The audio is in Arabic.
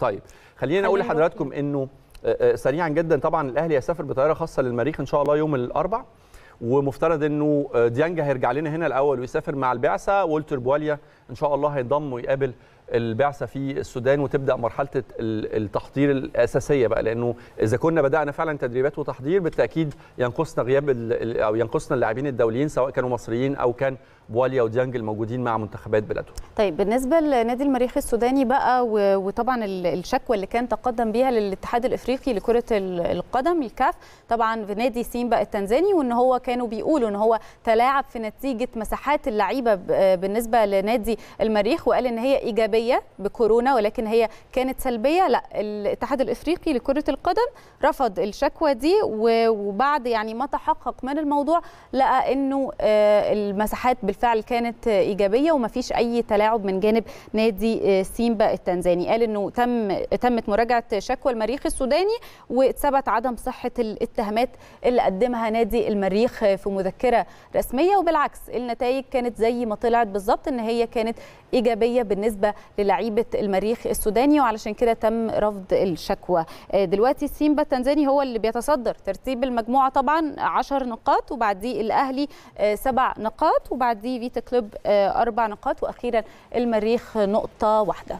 طيب خلينا اقول لحضراتكم انه آه، آه، سريعا جدا طبعا الاهلي هيسافر بطياره خاصه للمريخ ان شاء الله يوم الاربعاء ومفترض انه آه، ديانجا هيرجع لنا هنا الاول ويسافر مع البعثه والتر بواليا ان شاء الله هينضم ويقابل البعثه في السودان وتبدا مرحله التحضير الاساسيه بقى لانه اذا كنا بدانا فعلا تدريبات وتحضير بالتاكيد ينقصنا غياب او ينقصنا اللاعبين الدوليين سواء كانوا مصريين او كان بواليا وديانج الموجودين مع منتخبات بلادهم. طيب بالنسبه لنادي المريخ السوداني بقى وطبعا الشكوى اللي كان تقدم بيها للاتحاد الافريقي لكره القدم الكاف طبعا في نادي سيمبا التنزاني وان هو كانوا بيقولوا ان هو تلاعب في نتيجه مساحات اللعيبه بالنسبه لنادي المريخ وقال ان هي ايجابيه سلبيه بكورونا ولكن هي كانت سلبيه لا الاتحاد الافريقي لكره القدم رفض الشكوى دي وبعد يعني ما تحقق من الموضوع لقى انه آه، المساحات بالفعل كانت ايجابيه وما فيش اي تلاعب من جانب نادي آه، سيمبا التنزاني قال انه تم تمت مراجعه شكوى المريخ السوداني واتثبت عدم صحه الاتهامات اللي قدمها نادي المريخ في مذكره رسميه وبالعكس النتائج كانت زي ما طلعت بالظبط ان هي كانت ايجابيه بالنسبه للعيبه المريخ السوداني وعلشان كده تم رفض الشكوى آه، دلوقتي السيمبا التنزاني هو اللي بيتصدر ترتيب المجموعه طبعا 10 نقاط وبعديه الاهلي آه، سبع نقاط وبعديه فيتا كلوب آه، اربع نقاط واخيرا المريخ نقطه واحده